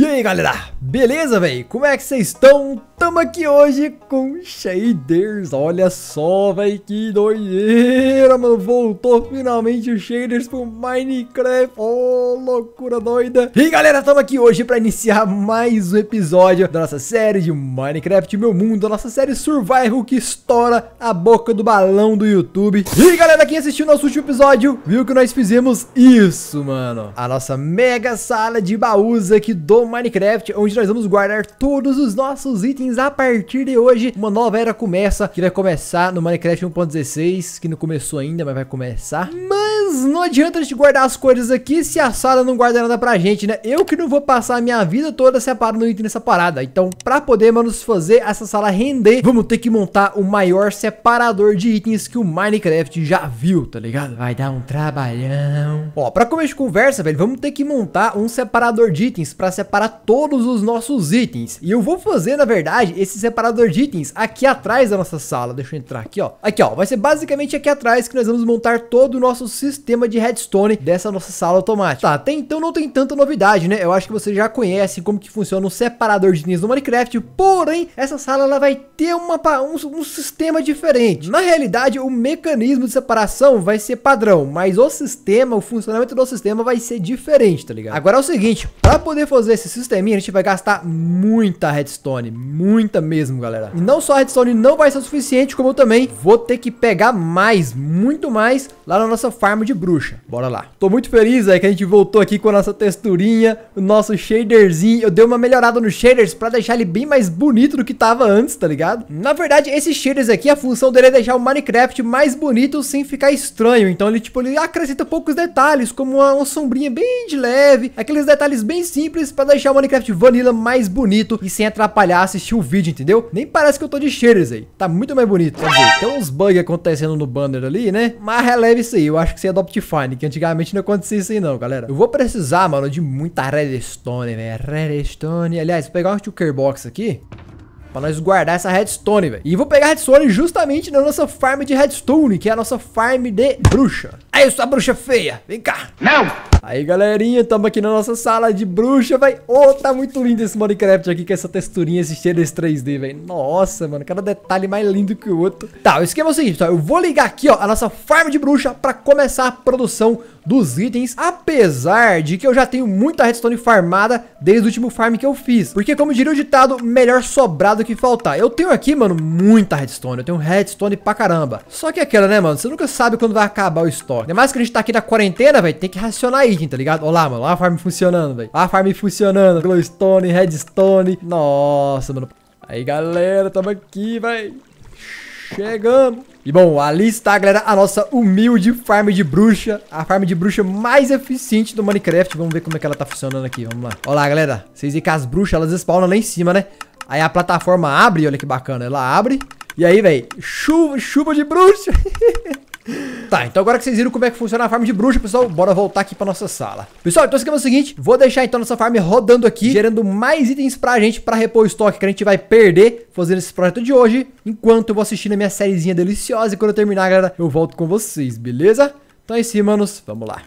E aí galera, beleza véi? Como é que vocês estão? Tamo aqui hoje com shaders, olha só véi, que doideira mano, voltou finalmente os shaders pro Minecraft, oh loucura doida E galera, tamo aqui hoje pra iniciar mais um episódio da nossa série de Minecraft Meu Mundo A nossa série Survival que estoura a boca do balão do YouTube E galera, quem assistiu nosso último episódio viu que nós fizemos isso mano A nossa mega sala de baús aqui do Minecraft, onde nós vamos guardar todos os nossos itens a partir de hoje. Uma nova era começa, que vai começar no Minecraft 1.16, que não começou ainda, mas vai começar. Mano! não adianta a gente guardar as coisas aqui se a sala não guarda nada pra gente, né? Eu que não vou passar a minha vida toda separando item nessa parada. Então, pra poder, mano, fazer essa sala render, vamos ter que montar o maior separador de itens que o Minecraft já viu, tá ligado? Vai dar um trabalhão. Ó, pra começo de conversa, velho, vamos ter que montar um separador de itens pra separar todos os nossos itens. E eu vou fazer, na verdade, esse separador de itens aqui atrás da nossa sala. Deixa eu entrar aqui, ó. Aqui, ó, vai ser basicamente aqui atrás que nós vamos montar todo o nosso sistema sistema de redstone dessa nossa sala automática. Tá, até então não tem tanta novidade, né? Eu acho que você já conhece como que funciona o separador de linhas do Minecraft, porém, essa sala ela vai ter uma, um, um sistema diferente. Na realidade, o mecanismo de separação vai ser padrão, mas o sistema, o funcionamento do sistema vai ser diferente, tá ligado? Agora é o seguinte, para poder fazer esse sisteminha, a gente vai gastar muita redstone, muita mesmo, galera. E não só a redstone não vai ser o suficiente, como eu também vou ter que pegar mais, muito mais, lá na nossa farm de bruxa. Bora lá. Tô muito feliz aí que a gente voltou aqui com a nossa texturinha, o nosso shaderzinho. Eu dei uma melhorada nos shaders pra deixar ele bem mais bonito do que tava antes, tá ligado? Na verdade, esses shaders aqui, a função dele é deixar o Minecraft mais bonito sem ficar estranho. Então ele, tipo, ele acrescenta poucos detalhes, como uma, uma sombrinha bem de leve, aqueles detalhes bem simples pra deixar o Minecraft Vanilla mais bonito e sem atrapalhar assistir o vídeo, entendeu? Nem parece que eu tô de shaders aí. Tá muito mais bonito. Quer dizer, tem uns bugs acontecendo no banner ali, né? Mas releve isso aí. Eu acho que você adoptar Optifine, que antigamente não acontecia isso aí não, galera. Eu vou precisar, mano, de muita redstone, né? Redstone. Aliás, vou pegar o Shulker Box aqui. Pra nós guardar essa redstone, velho. E vou pegar redstone justamente na nossa farm de redstone, que é a nossa farm de bruxa. Aí, é a bruxa feia, vem cá. Não! Aí, galerinha, tamo aqui na nossa sala de bruxa, vai. oh, tá muito lindo esse Minecraft aqui com essa texturinha, esse cheiro desse 3D, velho. Nossa, mano, cada detalhe mais lindo que o outro. Tá, o esquema é o seguinte, Eu vou ligar aqui, ó, a nossa farm de bruxa pra começar a produção dos itens, apesar de que eu já tenho muita redstone farmada desde o último farm que eu fiz. Porque como diria o ditado, melhor sobrar do que faltar. Eu tenho aqui, mano, muita redstone, eu tenho redstone pra caramba. Só que é aquela, né, mano, você nunca sabe quando vai acabar o estoque. Ainda mais que a gente tá aqui na quarentena, velho, tem que racionar item, tá ligado? Olha lá, mano, olha a farm funcionando, velho. Olha a farm funcionando, glowstone, redstone. Nossa, mano. Aí, galera, tamo aqui, velho. Chegamos. E bom, ali está, galera, a nossa humilde farm de bruxa. A farm de bruxa mais eficiente do Minecraft. Vamos ver como é que ela tá funcionando aqui, vamos lá. Olha lá, galera, vocês veem que as bruxas, elas spawnam lá em cima, né? Aí a plataforma abre, olha que bacana, ela abre. E aí, velho, chuva, chuva de bruxa. Tá, então agora que vocês viram como é que funciona a farm de bruxa, pessoal, bora voltar aqui pra nossa sala. Pessoal, então esquema é o seguinte, vou deixar então nossa farm rodando aqui, gerando mais itens pra gente, pra repor o estoque que a gente vai perder fazendo esse projeto de hoje, enquanto eu vou assistindo a minha sériezinha deliciosa e quando eu terminar, galera, eu volto com vocês, beleza? Então é isso, manos, vamos lá.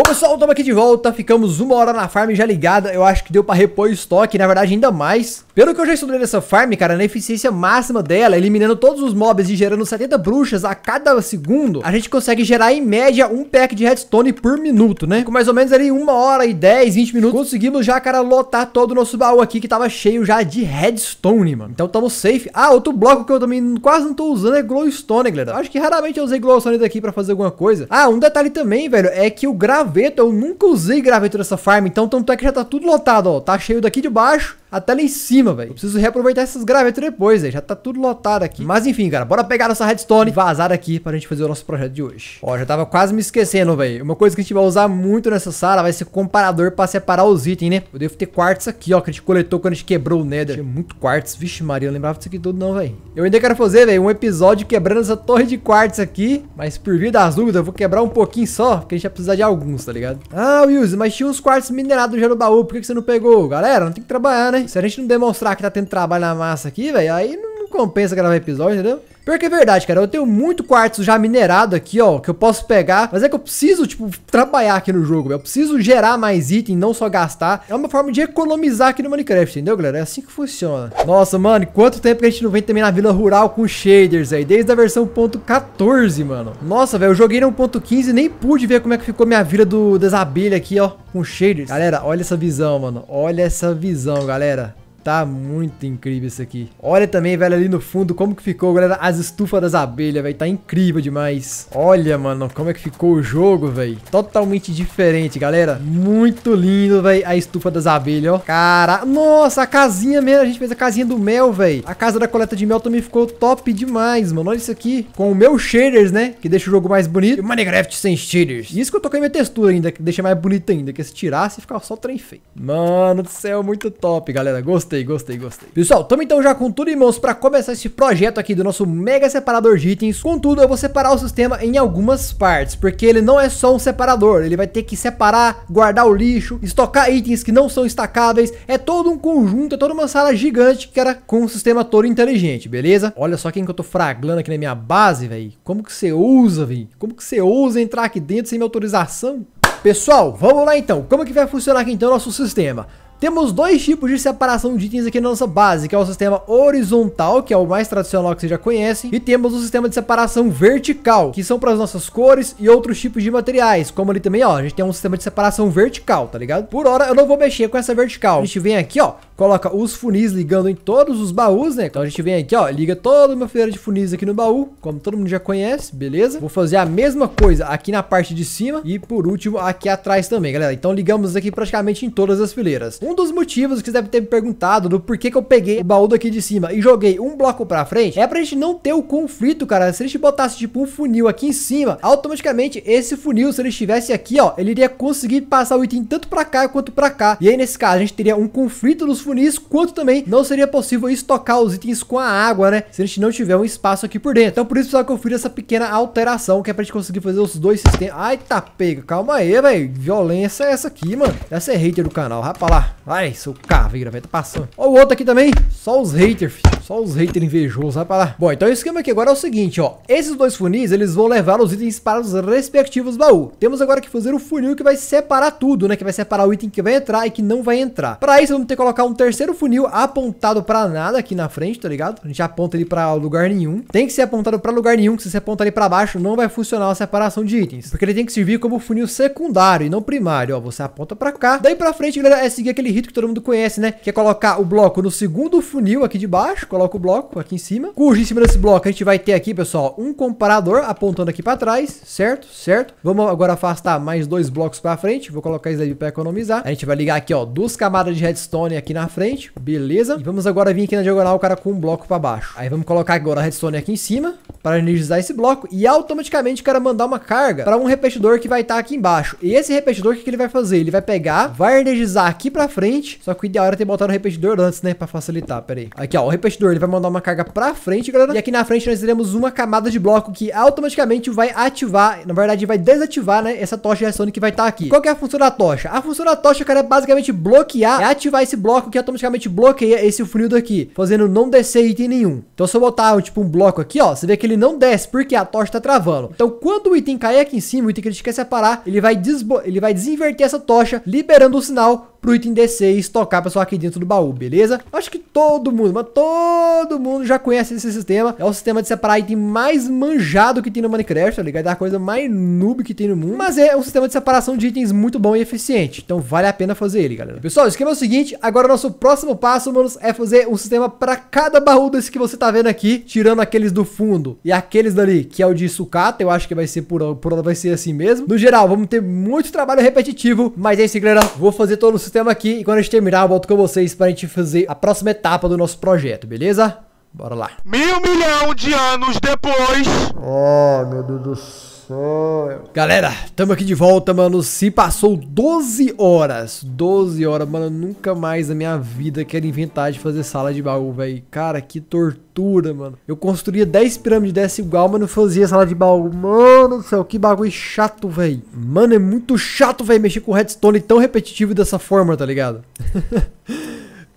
Bom pessoal, estamos aqui de volta, ficamos uma hora na farm já ligada, eu acho que deu para repor o estoque, na verdade ainda mais. Pelo que eu já estudei nessa farm, cara, na eficiência máxima dela, eliminando todos os mobs e gerando 70 bruxas a cada segundo, a gente consegue gerar em média um pack de redstone por minuto, né? Com mais ou menos ali uma hora e 10, 20 minutos, conseguimos já, cara, lotar todo o nosso baú aqui que tava cheio já de redstone, mano. Então estamos safe. Ah, outro bloco que eu também quase não tô usando é glowstone, galera. acho que raramente eu usei glowstone daqui para fazer alguma coisa. Ah, um detalhe também, velho, é que o gravador graveto, eu nunca usei graveto nessa farm, então tanto é que já tá tudo lotado, ó. Tá cheio daqui de baixo até lá em cima, velho. Eu preciso reaproveitar essas gravetas depois, velho. Já tá tudo lotado aqui. Mas enfim, cara, bora pegar nossa redstone e vazar aqui pra gente fazer o nosso projeto de hoje. Ó, já tava quase me esquecendo, velho. Uma coisa que a gente vai usar muito nessa sala vai ser comparador pra separar os itens, né? Eu devo ter quartos aqui, ó, que a gente coletou quando a gente quebrou o nether. Tinha muito quartos. Vixe Maria, eu lembrava disso aqui tudo não, velho. Eu ainda quero fazer, velho, um episódio quebrando essa torre de quartos aqui. Mas por via das dúvidas, eu vou quebrar um pouquinho só, porque a gente vai precisar de alguns, tá ligado? Ah, Wilson, mas tinha uns quartos minerados já no baú. Por que, que você não pegou? Galera, não tem que trabalhar, né? Se a gente não demonstrar que tá tendo trabalho na massa aqui, velho, aí não compensa gravar episódio, entendeu? Porque é verdade, cara, eu tenho muito quartzo já minerado aqui, ó, que eu posso pegar. Mas é que eu preciso, tipo, trabalhar aqui no jogo, eu preciso gerar mais item, não só gastar. É uma forma de economizar aqui no Minecraft, entendeu, galera? É assim que funciona. Nossa, mano, quanto tempo que a gente não vem também na Vila Rural com shaders aí, desde a versão .14, mano. Nossa, velho, eu joguei no 1.15 e nem pude ver como é que ficou minha vila do, das abelhas aqui, ó, com shaders. Galera, olha essa visão, mano, olha essa visão, galera. Tá muito incrível isso aqui. Olha também, velho, ali no fundo como que ficou, galera, as estufas das abelhas, velho. Tá incrível demais. Olha, mano, como é que ficou o jogo, velho. Totalmente diferente, galera. Muito lindo, velho, a estufa das abelhas, ó. Cara, nossa, a casinha mesmo. A gente fez a casinha do mel, velho. A casa da coleta de mel também ficou top demais, mano. Olha isso aqui. Com o meu shaders, né, que deixa o jogo mais bonito. E o Minecraft sem shaders. Isso que eu toquei minha textura ainda, que deixa mais bonita ainda. Que se tirasse, ficava só trem feio. Mano do céu, muito top, galera. Gostei. Gostei, gostei, gostei. Pessoal, estamos então já com tudo em mãos para começar esse projeto aqui do nosso mega separador de itens. Contudo, eu vou separar o sistema em algumas partes, porque ele não é só um separador. Ele vai ter que separar, guardar o lixo, estocar itens que não são estacáveis. É todo um conjunto, é toda uma sala gigante que era com um sistema todo inteligente, beleza? Olha só quem que eu tô fraglando aqui na minha base, velho. Como que você usa velho? Como que você usa entrar aqui dentro sem minha autorização? Pessoal, vamos lá então. Como que vai funcionar aqui então o nosso sistema? Temos dois tipos de separação de itens aqui na nossa base, que é o sistema horizontal, que é o mais tradicional que vocês já conhecem, e temos o sistema de separação vertical, que são para as nossas cores e outros tipos de materiais, como ali também, ó, a gente tem um sistema de separação vertical, tá ligado? Por hora eu não vou mexer com essa vertical. A gente vem aqui, ó, coloca os funis ligando em todos os baús, né? Então a gente vem aqui, ó, liga toda uma fileira de funis aqui no baú, como todo mundo já conhece, beleza? Vou fazer a mesma coisa aqui na parte de cima e por último aqui atrás também, galera. Então ligamos aqui praticamente em todas as fileiras. Um dos motivos que você deve ter me perguntado do porquê que eu peguei o baú daqui de cima e joguei um bloco pra frente, é pra gente não ter o conflito, cara. Se a gente botasse, tipo, um funil aqui em cima, automaticamente esse funil, se ele estivesse aqui, ó, ele iria conseguir passar o item tanto pra cá quanto pra cá. E aí, nesse caso, a gente teria um conflito dos funis, quanto também não seria possível estocar os itens com a água, né? Se a gente não tiver um espaço aqui por dentro. Então, por isso, só que eu fiz essa pequena alteração, que é pra gente conseguir fazer os dois sistemas. Ai, tá pega. Calma aí, velho. Violência é essa aqui, mano. Essa é hater do canal. Rapaz lá. Vai, seu caveira, velho. Tá passando. Ó o outro aqui também. Só os haters, filho. Só os haters invejosos. Vai pra lá. Bom, então o esquema aqui agora é o seguinte, ó. Esses dois funis, eles vão levar os itens para os respectivos baús. Temos agora que fazer o funil que vai separar tudo, né? Que vai separar o item que vai entrar e que não vai entrar. Pra isso, vamos ter que colocar um terceiro funil apontado pra nada aqui na frente, tá ligado? A gente aponta ele pra lugar nenhum. Tem que ser apontado pra lugar nenhum, que se você apontar ali pra baixo, não vai funcionar a separação de itens. Porque ele tem que servir como funil secundário e não primário, ó. Você aponta pra cá. Daí pra frente, galera, é seguir aquele rito que todo mundo conhece, né? Que é colocar o bloco no segundo funil aqui de baixo, coloca o bloco aqui em cima, cujo em cima desse bloco a gente vai ter aqui, pessoal, um comparador apontando aqui para trás, certo? Certo? Vamos agora afastar mais dois blocos para frente, vou colocar isso aí para economizar. A gente vai ligar aqui, ó, duas camadas de redstone aqui na frente, beleza? E vamos agora vir aqui na diagonal, o cara com um bloco para baixo. Aí vamos colocar agora a redstone aqui em cima para energizar esse bloco e automaticamente o cara mandar uma carga para um repetidor que vai estar tá aqui embaixo. E esse repetidor, o que, que ele vai fazer? Ele vai pegar, vai energizar aqui para frente frente, só que o ideal era ter botado o repetidor antes, né, pra facilitar, pera aí. Aqui, ó, o repetidor, ele vai mandar uma carga pra frente, galera, e aqui na frente nós teremos uma camada de bloco que automaticamente vai ativar, na verdade, vai desativar, né, essa tocha de sony que vai estar tá aqui. Qual que é a função da tocha? A função da tocha, cara, é basicamente bloquear, é ativar esse bloco que automaticamente bloqueia esse funil daqui, fazendo não descer item nenhum. Então, se eu botar, tipo, um bloco aqui, ó, você vê que ele não desce, porque a tocha tá travando. Então, quando o item cair aqui em cima, o item que ele esquece a parar, ele vai, ele vai desinverter essa tocha, liberando o sinal pro item D6 tocar pessoal aqui dentro do baú, beleza? Acho que todo mundo, mas todo mundo já conhece esse sistema. É o sistema de separar item mais manjado que tem no Minecraft, tá ligado? É a coisa mais noob que tem no mundo. Mas é um sistema de separação de itens muito bom e eficiente. Então vale a pena fazer ele, galera. Pessoal, o esquema é o seguinte. Agora nosso próximo passo, manos, é fazer um sistema para cada baú desse que você tá vendo aqui. Tirando aqueles do fundo e aqueles dali, que é o de sucata. Eu acho que vai ser por, por vai ser assim mesmo. No geral, vamos ter muito trabalho repetitivo. Mas é isso, galera. Vou fazer todos os sistema aqui e quando a gente terminar eu volto com vocês para a gente fazer a próxima etapa do nosso projeto, beleza? Bora lá. Mil milhão de anos depois... Oh, meu Deus do céu. Galera, tamo aqui de volta, mano. Se passou 12 horas. 12 horas, mano. Nunca mais na minha vida quero inventar de fazer sala de baú, velho. Cara, que tortura, mano. Eu construía 10 pirâmides dessa igual, mas não fazia sala de baú. Mano do céu, que bagulho chato, velho. Mano, é muito chato, velho, mexer com redstone tão repetitivo dessa forma, tá ligado?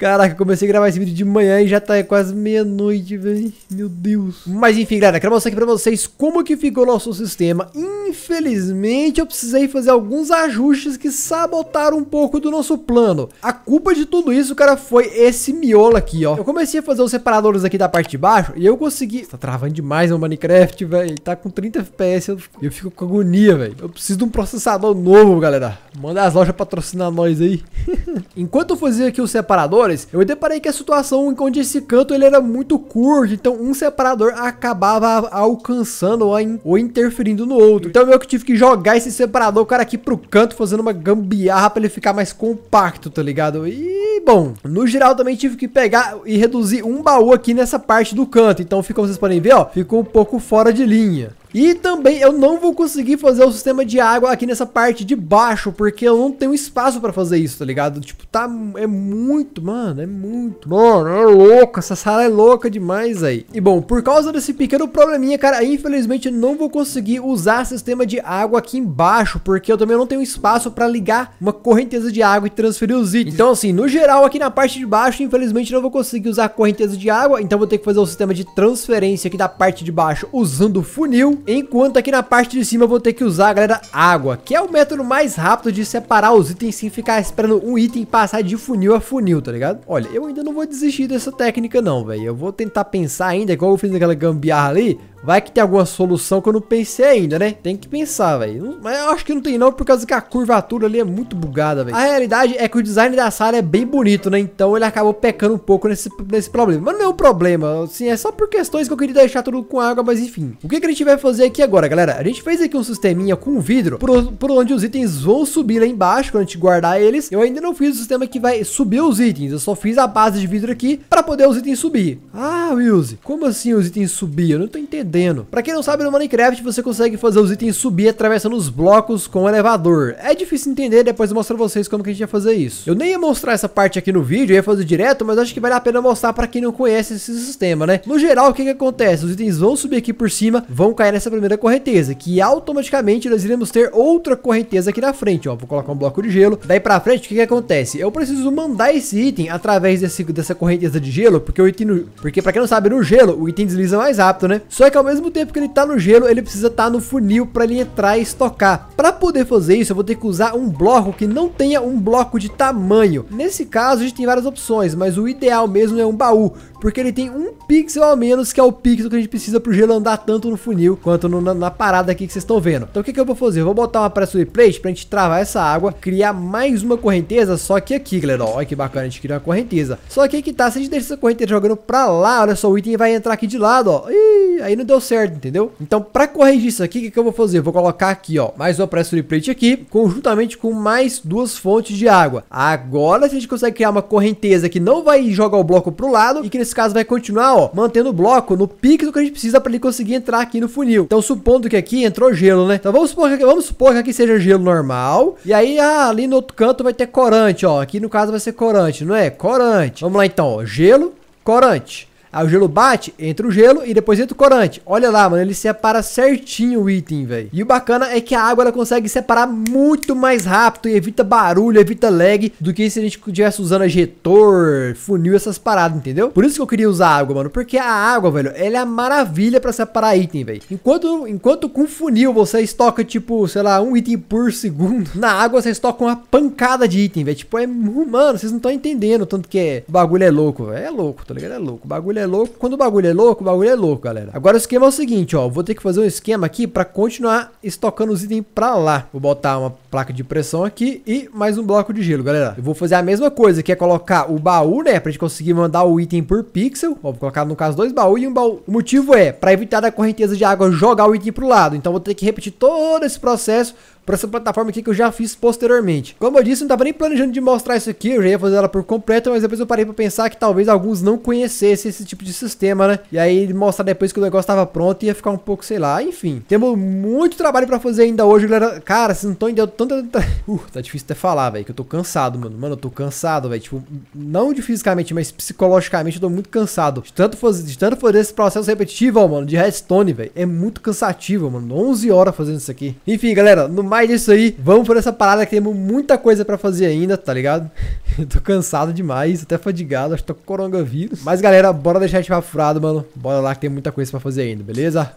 Caraca, comecei a gravar esse vídeo de manhã e já tá quase meia-noite, velho. Meu Deus. Mas enfim, galera, quero mostrar aqui pra vocês como que ficou nosso sistema. Infelizmente, eu precisei fazer alguns ajustes que sabotaram um pouco do nosso plano. A culpa de tudo isso, cara, foi esse miolo aqui, ó. Eu comecei a fazer os separadores aqui da parte de baixo e eu consegui... Tá travando demais o Minecraft, velho. Tá com 30 FPS, eu... eu fico com agonia, velho. Eu preciso de um processador novo, galera. Manda as lojas patrocinar nós aí. Enquanto eu fazia aqui os separadores horas, eu deparei que a situação em onde esse canto ele era muito curto, então um separador acabava alcançando ou interferindo no outro. Então eu que tive que jogar esse separador, o cara, aqui pro canto, fazendo uma gambiarra para ele ficar mais compacto, tá ligado? E, bom, no geral também tive que pegar e reduzir um baú aqui nessa parte do canto. Então, ficou como vocês podem ver, ó, ficou um pouco fora de linha. E também eu não vou conseguir fazer o sistema de água aqui nessa parte de baixo, porque eu não tenho espaço pra fazer isso, tá ligado? Tipo, tá... é muito, mano, é muito. Mano, é louco, essa sala é louca demais aí. E bom, por causa desse pequeno probleminha, cara, infelizmente eu não vou conseguir usar sistema de água aqui embaixo, porque eu também não tenho espaço pra ligar uma correnteza de água e transferir os itens. Então, assim, no geral, aqui na parte de baixo, infelizmente não vou conseguir usar correnteza de água, então vou ter que fazer o sistema de transferência aqui da parte de baixo usando o funil. Enquanto aqui na parte de cima eu vou ter que usar, galera, água, que é o método mais rápido de separar os itens sem ficar esperando um item passar de funil a funil, tá ligado? Olha, eu ainda não vou desistir dessa técnica não, velho. Eu vou tentar pensar ainda, igual eu fiz naquela gambiarra ali, Vai que tem alguma solução que eu não pensei ainda, né? Tem que pensar, velho. Mas eu acho que não tem não, por causa que a curvatura ali é muito bugada, velho. A realidade é que o design da sala é bem bonito, né? Então ele acabou pecando um pouco nesse, nesse problema. Mas não é um problema, assim, é só por questões que eu queria deixar tudo com água, mas enfim. O que, que a gente vai fazer aqui agora, galera? A gente fez aqui um sisteminha com vidro, por, por onde os itens vão subir lá embaixo, quando a gente guardar eles. Eu ainda não fiz o sistema que vai subir os itens, eu só fiz a base de vidro aqui para poder os itens subir. Ah, Wilson, como assim os itens subir? Eu não tô entendendo para Pra quem não sabe, no Minecraft você consegue fazer os itens subir atravessando os blocos com o elevador. É difícil entender, depois eu mostro pra vocês como que a gente ia fazer isso. Eu nem ia mostrar essa parte aqui no vídeo, eu ia fazer direto, mas acho que vale a pena mostrar pra quem não conhece esse sistema, né? No geral, o que que acontece? Os itens vão subir aqui por cima, vão cair nessa primeira correnteza, que automaticamente nós iremos ter outra correnteza aqui na frente, ó. Vou colocar um bloco de gelo. Daí pra frente, o que que acontece? Eu preciso mandar esse item através desse, dessa correnteza de gelo, porque o item... No... Porque pra quem não sabe, no gelo, o item desliza mais rápido, né? Só que ao mesmo tempo que ele tá no gelo, ele precisa estar tá no funil para ele entrar e estocar. Para poder fazer isso, eu vou ter que usar um bloco que não tenha um bloco de tamanho. Nesse caso, a gente tem várias opções, mas o ideal mesmo é um baú, porque ele tem um pixel a menos, que é o pixel que a gente precisa para o gelo andar tanto no funil quanto no, na, na, parada aqui que vocês estão vendo. Então o que, que eu vou fazer? Eu vou botar uma pressure plate para a gente travar essa água, criar mais uma correnteza, só que aqui, galera, olha que bacana, a gente criou uma correnteza. Só que aqui tá, se a gente deixa essa correnteza jogando para lá, olha só, o item vai entrar aqui de lado, ó, Ih, aí não deu certo, entendeu? Então, para corrigir isso aqui, o que, que, eu vou fazer? Eu vou colocar aqui, ó, mais uma pressure plate aqui, conjuntamente com mais duas fontes de água. Agora a gente consegue criar uma correnteza que não vai jogar o bloco pro lado e que nesse caso vai continuar, ó, mantendo o bloco no pique do que a gente precisa para ele conseguir entrar aqui no funil. Então, supondo que aqui entrou gelo, né? Então, vamos supor que, vamos supor que aqui seja gelo normal e aí ah, ali no outro canto vai ter corante, ó. Aqui no caso vai ser corante, não é? Corante. Vamos lá então, ó, gelo, corante. Aí o gelo bate, entra o gelo e depois entra o corante. Olha lá, mano, ele separa certinho o item, velho. E o bacana é que a água ela consegue separar muito mais rápido e evita barulho, evita lag do que se a gente estivesse usando ajetor, funil, essas paradas, entendeu? Por isso que eu queria usar água, mano, porque a água, velho, ela é a maravilha para separar item, velho. Enquanto, enquanto com funil você estoca, tipo, sei lá, um item por segundo, na água você estoca uma pancada de item, velho. Tipo, é, mano, vocês não estão entendendo tanto que é, o bagulho é louco, velho. É louco, tá ligado? É louco, o bagulho é é louco. Quando o bagulho é louco, o bagulho é louco, galera. Agora o esquema é o seguinte, ó. Vou ter que fazer um esquema aqui para continuar estocando os itens para lá. Vou botar uma placa de pressão aqui e mais um bloco de gelo, galera. Eu vou fazer a mesma coisa, que é colocar o baú, né? Pra gente conseguir mandar o item por pixel. Ó, vou colocar, no caso, dois baús e um baú. O motivo é para evitar da correnteza de água jogar o item pro lado. Então vou ter que repetir todo esse processo para essa plataforma aqui que eu já fiz posteriormente. Como eu disse, não estava nem planejando de mostrar isso aqui, eu já ia fazer ela por completo, mas depois eu parei para pensar que talvez alguns não conhecessem esse tipo de sistema, né? E aí mostrar depois que o negócio estava pronto ia ficar um pouco, sei lá, enfim. Temos muito trabalho para fazer ainda hoje, galera. Cara, vocês não estão entendendo tanta... Uh, tá difícil até falar, velho, que eu tô cansado, mano. Mano, eu tô cansado, velho. Tipo, não de fisicamente, mas psicologicamente eu tô muito cansado. De tanto fazer, de tanto fazer esse processo repetitivo, ó, mano, de redstone, velho. É muito cansativo, mano. 11 horas fazendo isso aqui. Enfim, galera, no mais mais disso aí. Vamos por essa parada que temos muita coisa para fazer ainda, tá ligado? Eu tô cansado demais, até fadigado, acho que tô com coronavírus. Mas galera, bora deixar ativar furado, mano. Bora lá que tem muita coisa para fazer ainda, beleza?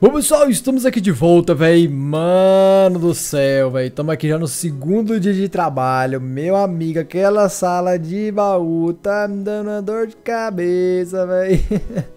Bom, pessoal, estamos aqui de volta, velho. Mano do céu, velho. Estamos aqui já no segundo dia de trabalho. Meu amigo, aquela sala de baú tá me dando uma dor de cabeça, velho.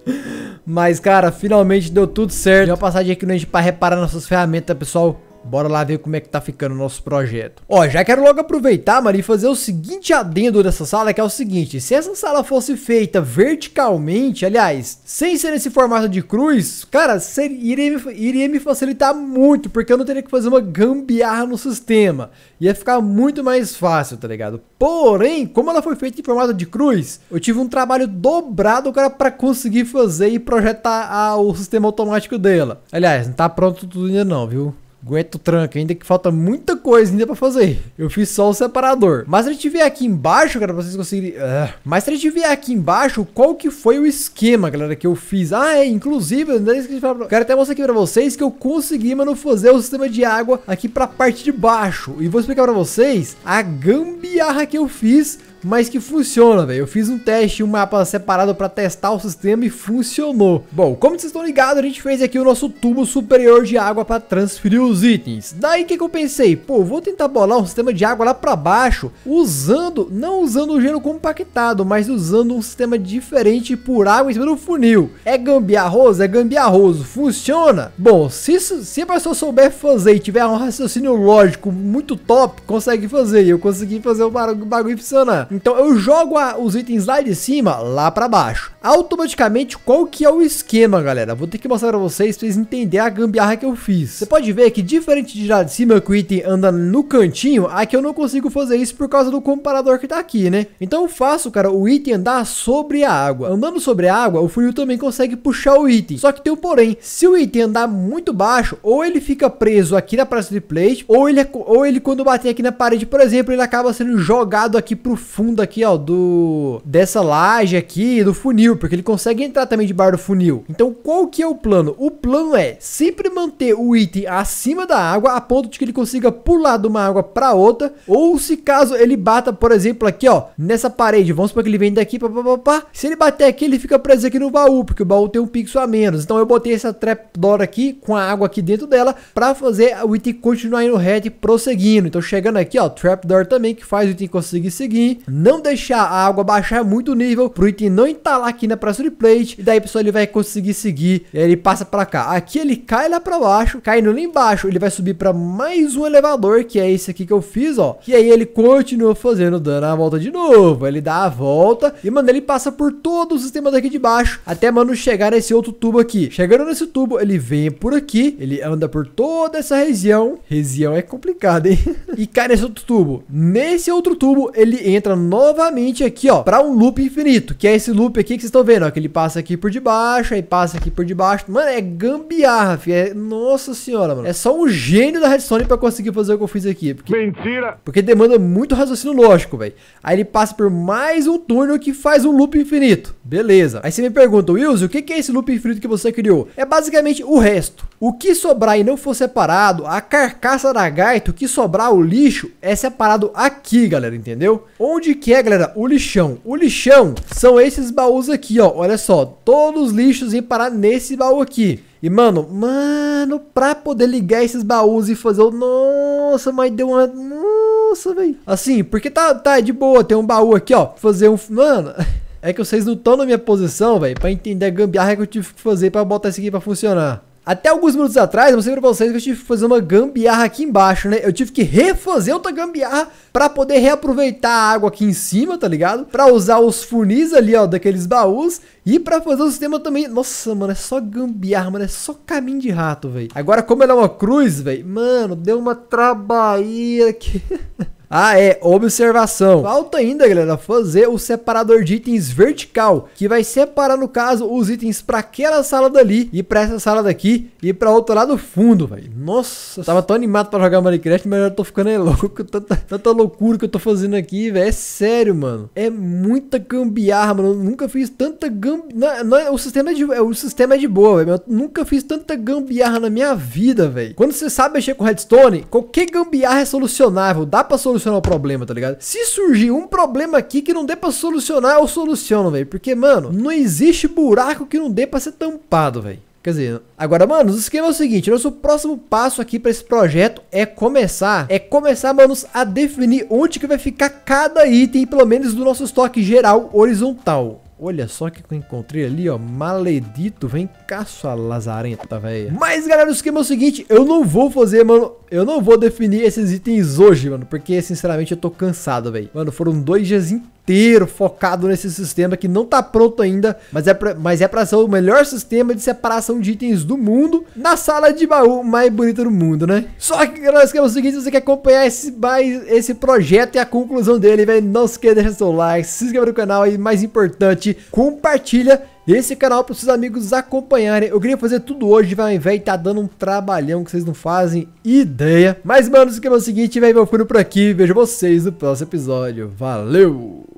Mas, cara, finalmente deu tudo certo. Deu uma passadinha aqui no gente pra reparar nossas ferramentas, pessoal. Bora lá ver como é que tá ficando o nosso projeto. Ó, já quero logo aproveitar, mano, e fazer o seguinte adendo dessa sala, que é o seguinte. Se essa sala fosse feita verticalmente, aliás, sem ser nesse formato de cruz, cara, seria, iria, me, iria me facilitar muito, porque eu não teria que fazer uma gambiarra no sistema. Ia ficar muito mais fácil, tá ligado? Porém, como ela foi feita em formato de cruz, eu tive um trabalho dobrado, cara, pra conseguir fazer e projetar a, o sistema automático dela. Aliás, não tá pronto tudo ainda não, viu? Aguenta o tranco, ainda que falta muita coisa ainda pra fazer. Eu fiz só o separador. Mas se a gente vier aqui embaixo, cara, pra vocês conseguirem... Uh. Mas se a gente vier aqui embaixo, qual que foi o esquema, galera, que eu fiz? Ah, é, inclusive, eu quero até mostrar aqui pra vocês que eu consegui, mano, fazer o sistema de água aqui pra parte de baixo. E vou explicar pra vocês a gambiarra que eu fiz mas que funciona, velho. Eu fiz um teste, um mapa separado para testar o sistema e funcionou. Bom, como vocês estão ligados, a gente fez aqui o nosso tubo superior de água para transferir os itens. Daí o que, que eu pensei? Pô, vou tentar bolar um sistema de água lá para baixo, usando, não usando o gelo compactado, mas usando um sistema diferente por água em cima do funil. É gambiarroso? É gambiarroso. Funciona? Bom, se, se a pessoa souber fazer e tiver um raciocínio lógico muito top, consegue fazer. Eu consegui fazer o bagulho funcionar. Então eu jogo a, os itens lá de cima, lá para baixo automaticamente qual que é o esquema, galera. Vou ter que mostrar para vocês, pra vocês entenderem a gambiarra que eu fiz. Você pode ver que diferente de lá de cima que o item anda no cantinho, aqui eu não consigo fazer isso por causa do comparador que tá aqui, né? Então eu faço, cara, o item andar sobre a água. Andando sobre a água, o funil também consegue puxar o item. Só que tem um porém, se o item andar muito baixo, ou ele fica preso aqui na praça de plate, ou ele, é ou ele quando bater aqui na parede, por exemplo, ele acaba sendo jogado aqui pro fundo aqui, ó, do... dessa laje aqui, do funil porque ele consegue entrar também debaixo do funil. Então qual que é o plano? O plano é sempre manter o item acima da água a ponto de que ele consiga pular de uma água para outra, ou se caso ele bata, por exemplo, aqui ó, nessa parede, vamos supor que ele vem daqui, pá, pá, pá, pá. se ele bater aqui, ele fica preso aqui no baú, porque o baú tem um pixel a menos. Então eu botei essa trapdoor aqui, com a água aqui dentro dela, para fazer o item continuar indo reto e prosseguindo. Então chegando aqui ó, trapdoor também, que faz o item conseguir seguir, não deixar a água baixar muito o nível, pro item não entalar aqui aqui na próxima plate. E daí, pessoal, ele vai conseguir seguir. Ele passa pra cá. Aqui ele cai lá pra baixo. Caindo lá embaixo, ele vai subir pra mais um elevador, que é esse aqui que eu fiz, ó. E aí ele continua fazendo, dando a volta de novo. Ele dá a volta. E, mano, ele passa por todo o sistema daqui de baixo. Até, mano, chegar nesse outro tubo aqui. Chegando nesse tubo, ele vem por aqui. Ele anda por toda essa região. Região é complicada, hein? e cai nesse outro tubo. Nesse outro tubo, ele entra novamente aqui, ó. Pra um loop infinito. Que é esse loop aqui que vocês estão vendo, ó, que ele passa aqui por debaixo, aí passa aqui por debaixo. Mano, é gambiarra, filho. É, nossa senhora, mano. É só um gênio da redstone pra conseguir fazer o que eu fiz aqui. Porque, Mentira! Porque demanda muito raciocínio lógico, velho. Aí ele passa por mais um turno que faz um loop infinito. Beleza. Aí você me pergunta, Wilson, o que é esse loop infinito que você criou? É basicamente o resto. O que sobrar e não for separado, a carcaça da gaita, o que sobrar, o lixo, é separado aqui, galera, entendeu? Onde que é, galera, o lixão? O lixão são esses baús aqui aqui, ó. Olha só, todos os lixos iam parar nesse baú aqui. E, mano, mano, pra poder ligar esses baús e fazer o... Nossa, mas deu uma... Nossa, velho. Assim, porque tá, tá de boa, tem um baú aqui, ó. Fazer um... Mano... É que vocês não estão na minha posição, velho, pra entender a gambiarra que eu tive que fazer pra botar isso aqui pra funcionar. Até alguns minutos atrás, eu mostrei pra vocês que eu tive que fazer uma gambiarra aqui embaixo, né? Eu tive que refazer outra gambiarra pra poder reaproveitar a água aqui em cima, tá ligado? Pra usar os funis ali, ó, daqueles baús. E pra fazer o sistema também... Nossa, mano, é só gambiarra, mano. É só caminho de rato, velho. Agora, como ela é uma cruz, velho... Mano, deu uma trabalheira aqui... Ah, é, observação. Falta ainda, galera, fazer o separador de itens vertical, que vai separar, no caso, os itens para aquela sala dali e para essa sala daqui e para outro lado do fundo, velho. Nossa, tava tão animado para jogar Minecraft, mas já tô ficando aí é louco, tanta, tanta loucura que eu tô fazendo aqui, velho. É sério, mano. É muita gambiarra, mano. Eu nunca fiz tanta gambiarra. É, é, o sistema é de, o sistema é de boa, velho. Eu nunca fiz tanta gambiarra na minha vida, velho. Quando você sabe mexer com redstone, qualquer gambiarra é solucionável. Dá para solucionar solucionar o problema, tá ligado? Se surgir um problema aqui que não dê pra solucionar, eu soluciono, velho. Porque, mano, não existe buraco que não dê pra ser tampado, velho. Quer dizer, agora, mano, o esquema é o seguinte: nosso próximo passo aqui para esse projeto é começar. É começar, manos, a definir onde que vai ficar cada item, pelo menos do nosso estoque geral horizontal. Olha só o que eu encontrei ali, ó. Maledito, vem cá, sua lazarenta, velho. Mas, galera, o esquema é o seguinte. Eu não vou fazer, mano. Eu não vou definir esses itens hoje, mano. Porque, sinceramente, eu tô cansado, velho. Mano, foram dois dias inteiros inteiro focado nesse sistema que não está pronto ainda, mas é pra, mas é para ser o melhor sistema de separação de itens do mundo na sala de baú mais bonita do mundo, né? Só que nós queremos o seguinte, se você quer acompanhar esse mais esse projeto e a conclusão dele, velho, não se esqueça de deixar seu like, se inscreva no canal e mais importante, compartilha esse canal para os seus amigos acompanharem. Eu queria fazer tudo hoje, vai, velho, tá dando um trabalhão que vocês não fazem ideia. Mas, mano, isso que é o seguinte, velho, eu por aqui. Vejo vocês no próximo episódio. Valeu!